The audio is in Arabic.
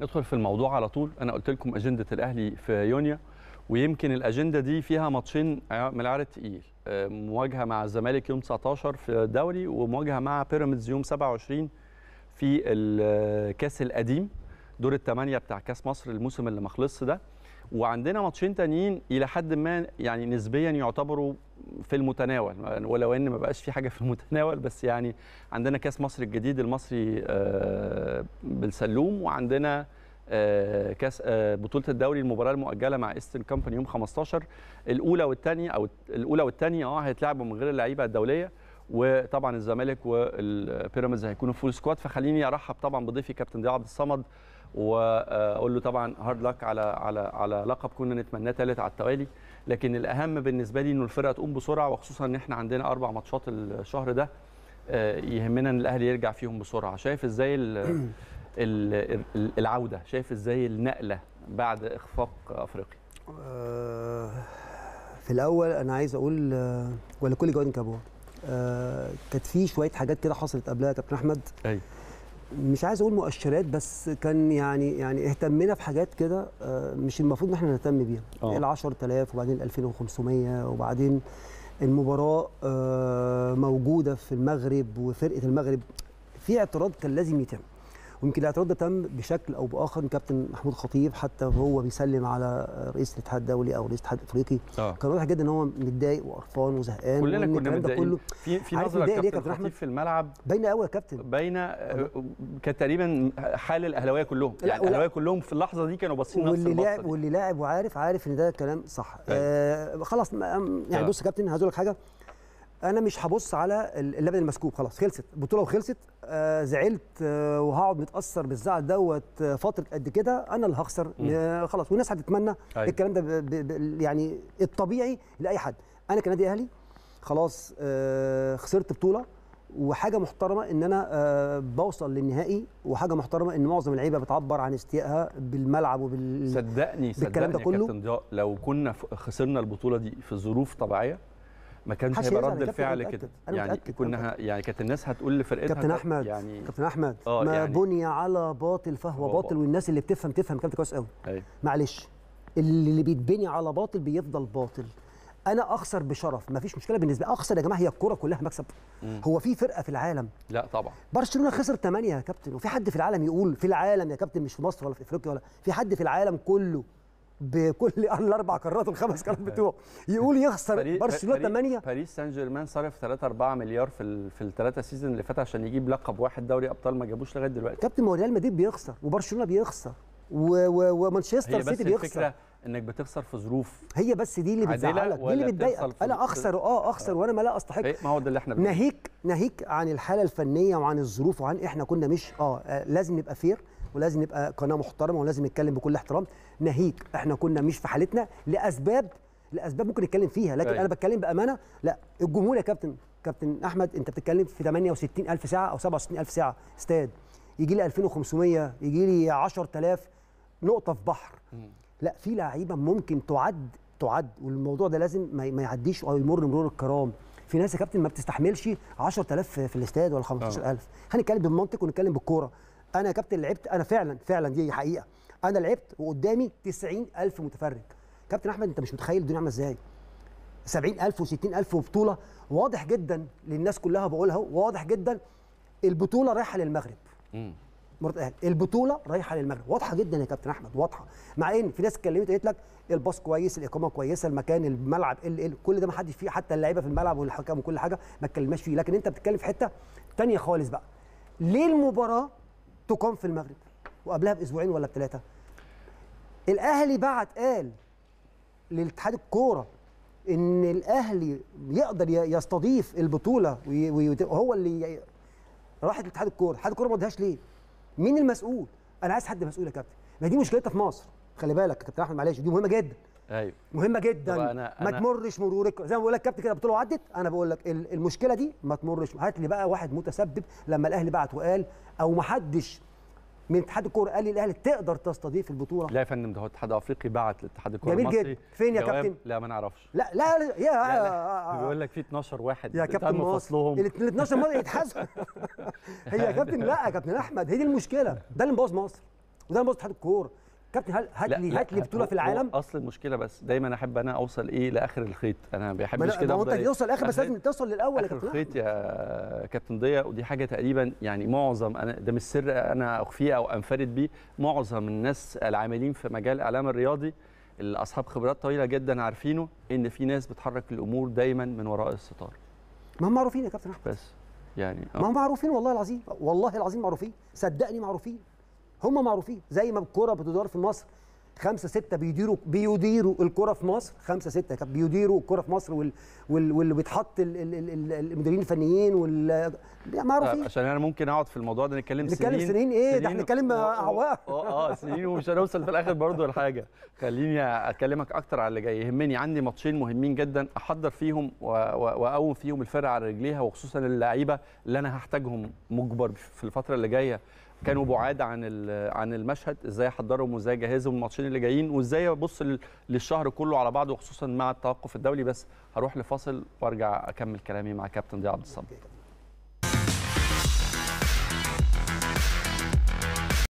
ندخل في الموضوع على طول انا قلت لكم اجنده الاهلي في يونيو ويمكن الاجنده دي فيها ماتشين من العيار الثقيل آه، مواجهه مع الزمالك يوم 19 في الدوري ومواجهه مع بيراميدز يوم 27 في الكاس آه، القديم دور الثمانيه بتاع كاس مصر الموسم اللي ما خلصش ده وعندنا ماتشين تانيين الى حد ما يعني نسبيا يعتبروا في المتناول ولو ان ما بقاش في حاجه في المتناول بس يعني عندنا كاس مصر الجديد المصري آه، بالسلوم وعندنا آه، كاس آه، بطوله الدوري المباراه المؤجله مع ايسترن كامباني يوم 15 الاولى والثانيه او الاولى والثانيه اه هيتلعبوا من غير اللعيبه الدوليه وطبعا الزمالك والبيراميدز هيكونوا فول سكواد فخليني ارحب طبعا بضيفي كابتن ضياء عبد الصمد واقول له طبعا هارد لك على على على لقب كنا نتمناه ثالث على التوالي لكن الاهم بالنسبه لي انه الفرقه تقوم بسرعه وخصوصا ان احنا عندنا اربع ماتشات الشهر ده آه، يهمنا ان الاهلي يرجع فيهم بسرعه شايف ازاي العوده شايف ازاي النقله بعد اخفاق افريقيا آه، في الاول انا عايز اقول آه، ولا كل جوان كابوه آه، كانت في شويه حاجات كده حصلت قبلها يا كابتن احمد ايوه مش عايز اقول مؤشرات بس كان يعني يعني اهتمينا بحاجات كده آه، مش المفروض ان احنا نهتم بيها آه. ال 10000 وبعدين ال 2500 وبعدين المباراه موجوده في المغرب وفرقه المغرب في اعتراض كان لازم يتم ويمكن الاعتراض ده تم بشكل او باخر من كابتن محمود خطيب حتى وهو بيسلم على رئيس الاتحاد الدولي او رئيس الاتحاد الافريقي آه. كان واضح جدا ان هو متضايق وقرفان وزهقان كلنا كنا متضايقين في في نظره إيه كابتن خطيب في الملعب باينه قوي يا كابتن باينه آه، آه، كانت تقريبا حال الاهلاويه كلهم يعني الاهلاويه كلهم في اللحظه دي كانوا باصين نفس واللي لاعب واللي لاعب وعارف عارف ان ده كلام صح أيوه. آه خلاص يعني آه. بص يا كابتن هقول لك حاجه انا مش هبص على اللبن المسكوب خلاص خلصت البطوله وخلصت آه، زعلت آه، وهقعد متاثر بالزعل دوت آه، فتره قد كده انا اللي هخسر خلاص والناس هتتمنى أيوة. الكلام ده يعني الطبيعي لاي حد انا كنادي اهلي خلاص خسرت بطوله وحاجه محترمه ان انا بوصل للنهائي وحاجه محترمه ان معظم اللعيبه بتعبر عن استيائها بالملعب وبال صدقني كله صدقني ده كله لو كنا خسرنا البطوله دي في ظروف طبيعيه ما كانش هيبقى رد الفعل كده يعني كنا يعني كانت الناس هتقول لفرقتها كابتن احمد يعني كابتن احمد آه، ما يعني بني على باطل فهو باطل, باطل والناس اللي بتفهم تفهم كابتن كويس قوي أيوه. معلش اللي بيتبني على باطل بيفضل باطل انا اخسر بشرف ما فيش مشكله بالنسبه لي اخسر يا جماعه هي الكوره كلها مكسب مم. هو في فرقه في العالم لا طبعا برشلونه خسر 8 يا كابتن وفي حد في العالم يقول في العالم يا كابتن مش في مصر ولا في افريقيا ولا في حد في العالم كله بكل الاربع قارات الخمس قارات بتوعه يقول يخسر برشلونه 8 باريس سان جيرمان صرف 3 4 مليار في في الثلاثه سيزون اللي فات عشان يجيب لقب واحد دوري ابطال ما جابوش لغايه دلوقتي كابتن ما هو ريال مدريد بيخسر وبرشلونه بيخسر ومانشستر سيتي بيخسر الفكره انك بتخسر في ظروف هي بس دي اللي بتزعلك دي اللي بتضايقك انا اخسر اه اخسر آه. وانا ما لا استحق إيه، ما هو ده اللي احنا ناهيك ناهيك عن الحاله الفنيه وعن الظروف وعن احنا كنا مش اه, آه، لازم نبقى فير ولازم نبقى قناه محترمه ولازم نتكلم بكل احترام ناهيك احنا كنا مش في حالتنا لاسباب لاسباب ممكن نتكلم فيها لكن أي. أيوة. انا بتكلم بامانه لا الجمهور يا كابتن كابتن احمد انت بتتكلم في 68000 ساعه او 67000 ساعه استاد يجي لي 2500 يجي لي 10000 نقطه في بحر لا في لعيبه ممكن تعد تعد والموضوع ده لازم ما يعديش او يمر مرور الكرام في ناس يا كابتن ما بتستحملش 10000 في الاستاد ولا 15000 أه. هنتكلم بالمنطق ونتكلم بالكوره انا يا كابتن لعبت انا فعلا فعلا دي حقيقه انا لعبت وقدامي 90000 متفرج كابتن احمد انت مش متخيل الدنيا عامله ازاي 70000 و60000 وبطوله واضح جدا للناس كلها بقولها واضح جدا البطوله رايحه للمغرب امم البطوله رايحه للمغرب واضحه جدا يا كابتن احمد واضحه مع ان في ناس اتكلمت قالت لك الباص كويس الاقامه كويسه المكان الملعب ال ال كل ده ما حدش فيه حتى اللعيبه في الملعب والحكام وكل حاجه ما اتكلمناش فيه لكن انت بتتكلم في حته ثانيه خالص بقى ليه المباراه تقام في المغرب وقبلها باسبوعين ولا بثلاثه الاهلي بعت قال لاتحاد الكوره ان الاهلي يقدر يستضيف البطوله وهو اللي راحت لاتحاد الكوره اتحاد الكوره ما ادهاش ليه مين المسؤول انا عايز حد مسؤول يا كابتن ما دي مشكلتها في مصر خلي بالك يا كابتن احمد معلش دي مهمه جدا ايوه مهمه جدا أنا أنا ما تمرش مرورك زي ما بقول لك كابتن كده البطوله عدت انا بقول لك المشكله دي ما تمرش هات لي بقى واحد متسبب لما الاهلي بعت وقال او ما حدش من اتحاد الكوره قال لي الاهلي تقدر تستضيف البطوله لا يا فندم ده هو الاتحاد الافريقي بعت لاتحاد الكوره جميل جدا فين يا كابتن لا ما نعرفش لا لا يا لا لا. آه، آه، آه. بيقول لك في 12 واحد يا كابتن فصلهم ال 12 مره يتحاسبوا هي يا كابتن لا يا كابتن احمد هي دي المشكله ده اللي مبوظ مصر وده اللي مبوظ اتحاد الكوره كابتن هل هات لي هات لي بطوله في العالم اصل المشكله بس دايما احب انا اوصل ايه لاخر الخيط انا ما بحبش كده ما انت توصل لاخر بس لازم توصل للاول اخر الخيط يا كابتن ضياء ودي حاجه تقريبا يعني معظم انا ده مش سر انا اخفيه او انفرد بيه معظم الناس العاملين في مجال الاعلام الرياضي اللي اصحاب خبرات طويله جدا عارفينه ان في ناس بتحرك الامور دايما من وراء الستار ما هم معروفين يا كابتن احمد بس يعني آه. ما هم معروفين والله العظيم والله العظيم معروفين صدقني معروفين هم معروفين زي ما الكوره بتدار في مصر خمسة ستة بيديروا بيديروا الكرة في مصر خمسة ستة بيديروا الكرة في مصر وال واللي بيتحط المديرين الفنيين وال يعني معروفين عشان انا ممكن اقعد في الموضوع ده نتكلم سنين نتكلم سنين ايه ده احنا نتكلم اعوام آه،, اه سنين ومش هنوصل في الاخر برضه لحاجه خليني اكلمك اكتر على اللي جاي يهمني عندي ماتشين مهمين جدا احضر فيهم واقوم فيهم الفرقه على رجليها وخصوصا اللعيبه اللي انا هحتاجهم مجبر في الفتره اللي جايه كانوا بعاد عن عن المشهد ازاي احضرهم وازاي اجهزهم الماتشين اللي جايين وازاي ابص للشهر كله على بعضه خصوصا مع التوقف الدولي بس هروح لفاصل وارجع اكمل كلامي مع كابتن ضياء عبد الصمد